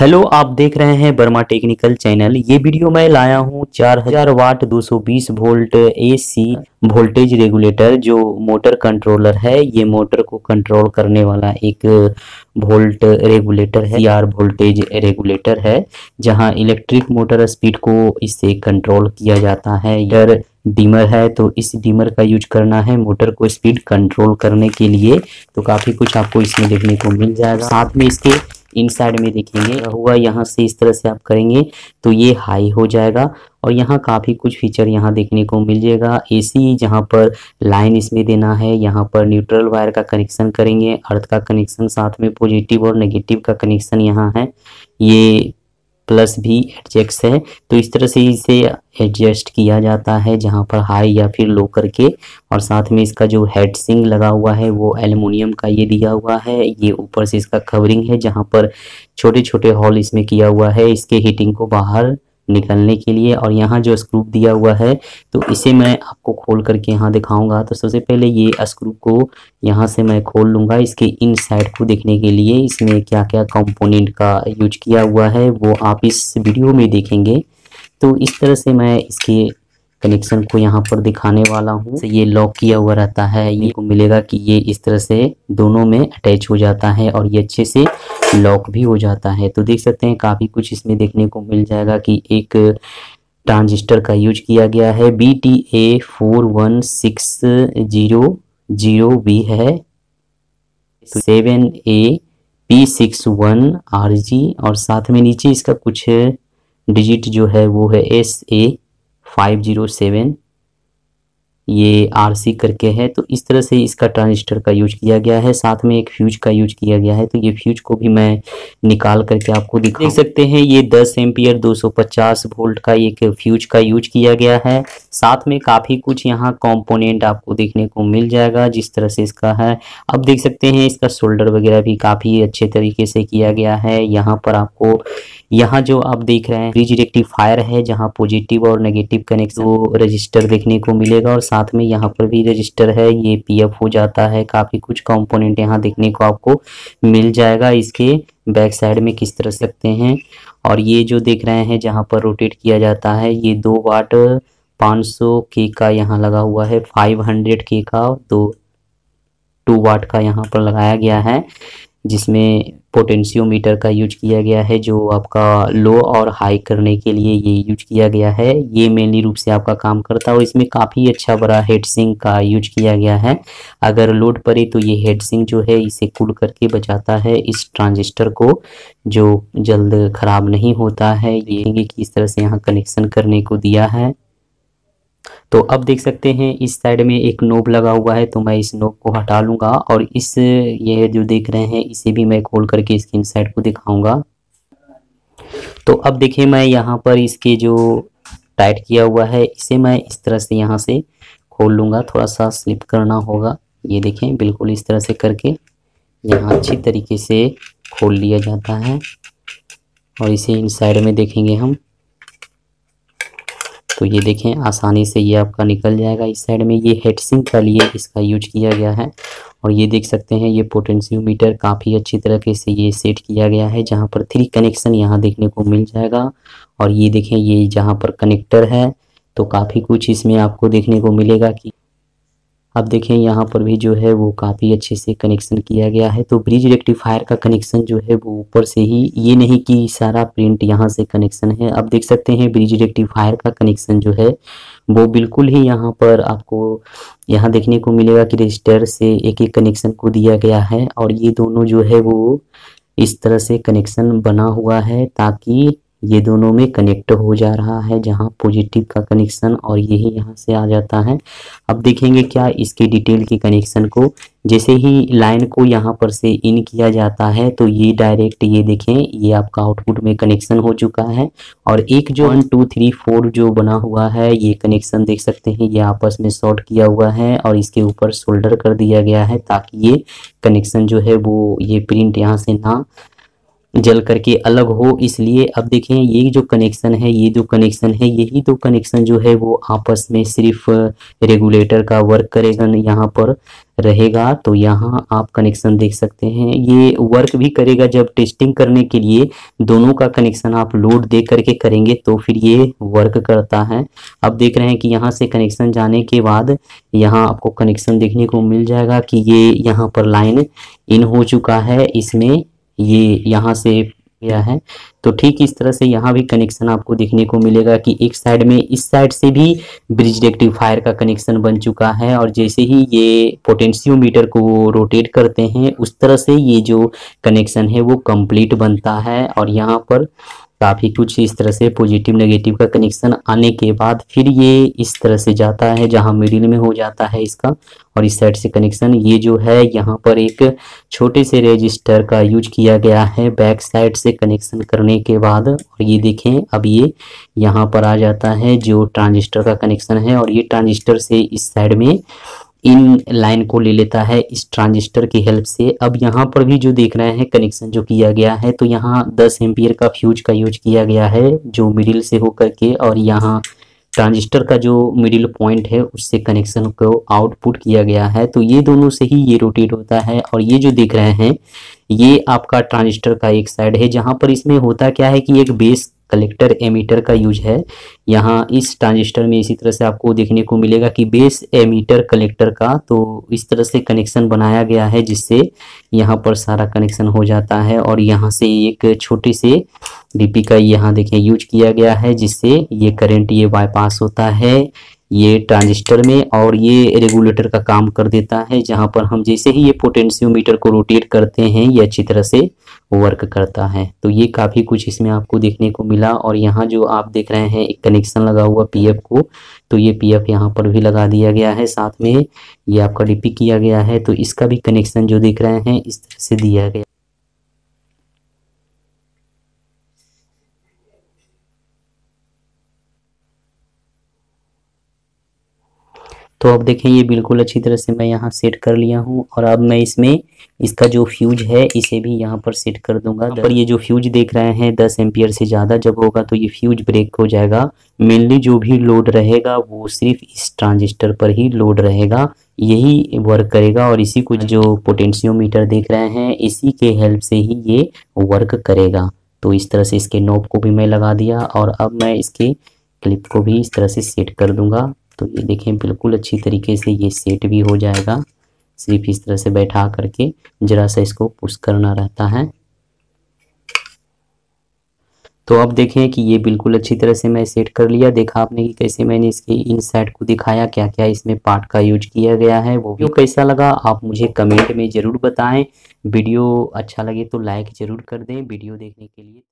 hello आप देख रहे हैं बर्मा टेक्निकल चैनल ये वीडियो मैं लाया हूँ 4000 watt 220 volt AC voltage regulator जो मोटर कंट्रोलर है ये मोटर को कंट्रोल करने वाला एक वोल्ट रेगुलेटर है यार वोल्टेज रेगुलेटर है जहाँ इलेक्ट्रिक मोटर स्पीड को इससे कंट्रोल किया जाता है इधर डीमर है तो इस डीमर का यूज करना है मोटर को स्पीड कंट्रोल करने के लिए तो काफ़ी कुछ आपको इसमें देखने को मिल जाएगा साथ में इसके इन साइड में देखेंगे हुआ यहाँ से इस तरह से आप करेंगे तो ये हाई हो जाएगा और यहाँ काफ़ी कुछ फीचर यहाँ देखने को मिल जाएगा एसी जहाँ पर लाइन इसमें देना है यहाँ पर न्यूट्रल वायर का कनेक्शन करेंगे अर्थ का कनेक्शन साथ में पॉजिटिव और नेगेटिव का कनेक्शन यहाँ है ये प्लस भी एडजेक्ट्स है तो इस तरह से इसे एडजस्ट किया जाता है जहां पर हाई या फिर लो करके और साथ में इसका जो हेड सिंग लगा हुआ है वो एल्यूमिनियम का ये दिया हुआ है ये ऊपर से इसका कवरिंग है जहाँ पर छोटे छोटे हॉल इसमें किया हुआ है इसके हीटिंग को बाहर निकलने के लिए और यहाँ जो स्क्रूप दिया हुआ है तो इसे मैं आपको खोल करके यहाँ दिखाऊंगा तो सबसे पहले ये स्क्रूप को यहाँ से मैं खोल लूँगा इसके इन साइड को देखने के लिए इसमें क्या क्या कंपोनेंट का यूज किया हुआ है वो आप इस वीडियो में देखेंगे तो इस तरह से मैं इसके कनेक्शन को यहाँ पर दिखाने वाला हूँ तो ये लॉक किया हुआ रहता है ये को मिलेगा कि ये इस तरह से दोनों में अटैच हो जाता है और ये अच्छे से लॉक भी हो जाता है तो देख सकते हैं काफ़ी कुछ इसमें देखने को मिल जाएगा कि एक ट्रांजिस्टर का यूज किया गया है B T A four one six zero zero B है seven A P six one R G और साथ में नीचे इसका कुछ डिजिट जो है वो है S A five zero seven ये आरसी करके है तो इस तरह से इसका ट्रांजिस्टर का यूज किया गया है साथ में एक फ्यूज का यूज किया गया है तो ये फ्यूज को भी मैं निकाल करके आपको दिखा देख सकते हैं ये 10 एम्पियर 250 वोल्ट का एक फ्यूज का यूज किया गया है साथ में काफ़ी कुछ यहाँ कॉम्पोनेंट आपको देखने को मिल जाएगा जिस तरह से इसका है अब देख सकते हैं इसका शोल्डर वगैरह भी काफ़ी अच्छे तरीके से किया गया है यहाँ पर आपको यहाँ जो आप देख रहे हैं फ्रिज रेक्टिफायर है जहाँ पॉजिटिव और नेगेटिव कनेक्ट वो रजिस्टर देखने को मिलेगा और साथ साथ में यहाँ पर भी रजिस्टर है ये पीएफ हो जाता है काफ़ी कुछ कॉम्पोनेंट यहाँ देखने को आपको मिल जाएगा इसके बैक साइड में किस तरह सकते हैं और ये जो देख रहे हैं जहाँ पर रोटेट किया जाता है ये दो वाट 500 के का यहाँ लगा हुआ है 500 के का दो टू वाट का यहाँ पर लगाया गया है जिसमें पोटेंशियोमीटर का यूज किया गया है जो आपका लो और हाई करने के लिए ये यूज किया गया है ये मेनली रूप से आपका काम करता है और इसमें काफ़ी अच्छा बड़ा हेड का यूज किया गया है अगर लोड पड़े तो ये हेड जो है इसे कूल करके बचाता है इस ट्रांजिस्टर को जो जल्द खराब नहीं होता है ये कि इस तरह से यहाँ कनेक्शन करने को दिया है तो अब देख सकते हैं इस साइड में एक नोब लगा हुआ है तो मैं इस नोब को हटा लूँगा और इस ये जो देख रहे हैं इसे भी मैं खोल करके इसके इन साइड को दिखाऊंगा तो अब देखिए मैं यहाँ पर इसके जो टाइट किया हुआ है इसे मैं इस तरह से यहाँ से खोल लूँगा थोड़ा सा स्लिप करना होगा ये देखें बिल्कुल इस तरह से करके यहाँ अच्छी तरीके से खोल लिया जाता है और इसे इन साइड में देखेंगे हम तो ये देखें आसानी से ये आपका निकल जाएगा इस साइड में ये हेडसिंग का लिए इसका यूज किया गया है और ये देख सकते हैं ये पोटेंशियोमीटर काफ़ी अच्छी तरह से ये सेट किया गया है जहाँ पर थ्री कनेक्शन यहाँ देखने को मिल जाएगा और ये देखें ये जहाँ पर कनेक्टर है तो काफ़ी कुछ इसमें आपको देखने को मिलेगा कि आप देखें यहाँ पर भी जो है वो काफ़ी अच्छे से कनेक्शन किया गया है तो ब्रिज रेक्टिफायर का कनेक्शन जो है वो ऊपर से ही ये नहीं कि सारा प्रिंट यहाँ से कनेक्शन है आप देख सकते हैं ब्रिज रेक्टिफायर का कनेक्शन जो है वो बिल्कुल ही यहाँ पर आपको यहाँ देखने को मिलेगा कि रजिस्टर से एक एक कनेक्शन को दिया गया है और ये दोनों जो है वो इस तरह से कनेक्शन बना हुआ है ताकि ये दोनों में कनेक्ट हो जा रहा है जहाँ पॉजिटिव का कनेक्शन और यही यहाँ से आ जाता है अब देखेंगे क्या इसके डिटेल के कनेक्शन को जैसे ही लाइन को यहाँ पर से इन किया जाता है तो ये डायरेक्ट ये देखें ये आपका आउटपुट में कनेक्शन हो चुका है और एक जो वन टू थ्री फोर जो बना हुआ है ये कनेक्शन देख सकते हैं ये आपस में शॉर्ट किया हुआ है और इसके ऊपर शोल्डर कर दिया गया है ताकि ये कनेक्शन जो है वो ये प्रिंट यहाँ से ना जल करके अलग हो इसलिए अब देखें ये जो कनेक्शन है ये जो कनेक्शन है यही दो तो कनेक्शन जो है वो आपस में सिर्फ रेगुलेटर का वर्क करेगा यहाँ पर रहेगा तो यहाँ आप कनेक्शन देख सकते हैं ये वर्क भी करेगा जब टेस्टिंग करने के लिए दोनों का कनेक्शन आप लोड दे करके करेंगे तो फिर ये वर्क करता है अब देख रहे हैं कि यहाँ से कनेक्शन जाने के बाद यहाँ आपको कनेक्शन देखने को मिल जाएगा कि ये यहाँ पर लाइन इन हो चुका है इसमें ये यहाँ से गया है तो ठीक इस तरह से यहाँ भी कनेक्शन आपको देखने को मिलेगा कि एक साइड में इस साइड से भी ब्रिज रेक्टिफायर का कनेक्शन बन चुका है और जैसे ही ये पोटेंशियोमीटर को रोटेट करते हैं उस तरह से ये जो कनेक्शन है वो कंप्लीट बनता है और यहाँ पर काफ़ी कुछ इस तरह से पॉजिटिव नेगेटिव का कनेक्शन आने के बाद फिर ये इस तरह से जाता है जहाँ मिडिल में हो जाता है इसका और इस साइड से कनेक्शन ये जो है यहाँ पर एक छोटे से रजिस्टर का यूज किया गया है बैक साइड से कनेक्शन करने के बाद और ये देखें अब ये यहाँ पर आ जाता है जो ट्रांजिस्टर का कनेक्शन है और ये ट्रांजिस्टर से इस साइड में इन लाइन को ले लेता है इस ट्रांजिस्टर की हेल्प से अब यहाँ पर भी जो देख रहे हैं कनेक्शन जो किया गया है तो यहाँ 10 एम्पियर का फ्यूज का यूज किया गया है जो मिडिल से होकर के और यहाँ ट्रांजिस्टर का जो मिडिल पॉइंट है उससे कनेक्शन को आउटपुट किया गया है तो ये दोनों से ही ये रोटेट होता है और ये जो देख रहे हैं ये आपका ट्रांजिस्टर का एक साइड है जहाँ पर इसमें होता क्या है कि एक बेस कलेक्टर एमीटर का यूज है यहाँ इस ट्रांजिस्टर में इसी तरह से आपको देखने को मिलेगा कि बेस एमीटर कलेक्टर का तो इस तरह से कनेक्शन बनाया गया है जिससे यहाँ पर सारा कनेक्शन हो जाता है और यहाँ से एक छोटे से डीपी का यहाँ देखें यूज किया गया है जिससे ये करंट ये बाईपास होता है ये ट्रांजिस्टर में और ये रेगुलेटर का काम कर देता है जहाँ पर हम जैसे ही ये पोटेंशियोमीटर को रोटेट करते हैं ये अच्छी तरह से वर्क करता है तो ये काफ़ी कुछ इसमें आपको देखने को मिला और यहाँ जो आप देख रहे हैं एक कनेक्शन लगा हुआ पीएफ को तो ये पीएफ यहाँ पर भी लगा दिया गया है साथ में ये आपका डीपी किया गया है तो इसका भी कनेक्शन जो देख रहे हैं इस तरह से दिया गया तो अब देखें ये बिल्कुल अच्छी तरह से मैं यहाँ सेट कर लिया हूँ और अब मैं इसमें इसका जो फ्यूज है इसे भी यहाँ पर सेट कर दूंगा पर ये जो फ्यूज देख रहे हैं दस एम्पियर से ज़्यादा जब होगा तो ये फ्यूज ब्रेक हो जाएगा मेनली जो भी लोड रहेगा वो सिर्फ इस ट्रांजिस्टर पर ही लोड रहेगा यही वर्क करेगा और इसी को जो पोटेंशियोमीटर देख रहे हैं इसी के हेल्प से ही ये वर्क करेगा तो इस तरह से इसके नोब को भी मैं लगा दिया और अब मैं इसके क्लिप को भी इस तरह से सेट कर दूंगा तो ये देखें बिल्कुल अच्छी तरीके से ये सेट भी हो जाएगा सिर्फ इस तरह से बैठा करके ज़रा सा इसको पुश करना रहता है तो अब देखें कि ये बिल्कुल अच्छी तरह से मैं सेट कर लिया देखा आपने कि कैसे मैंने इसके इनसाइड को दिखाया क्या क्या इसमें पार्ट का यूज किया गया है वो वीडियो कैसा लगा आप मुझे कमेंट में ज़रूर बताएं वीडियो अच्छा लगे तो लाइक ज़रूर कर दें वीडियो देखने के लिए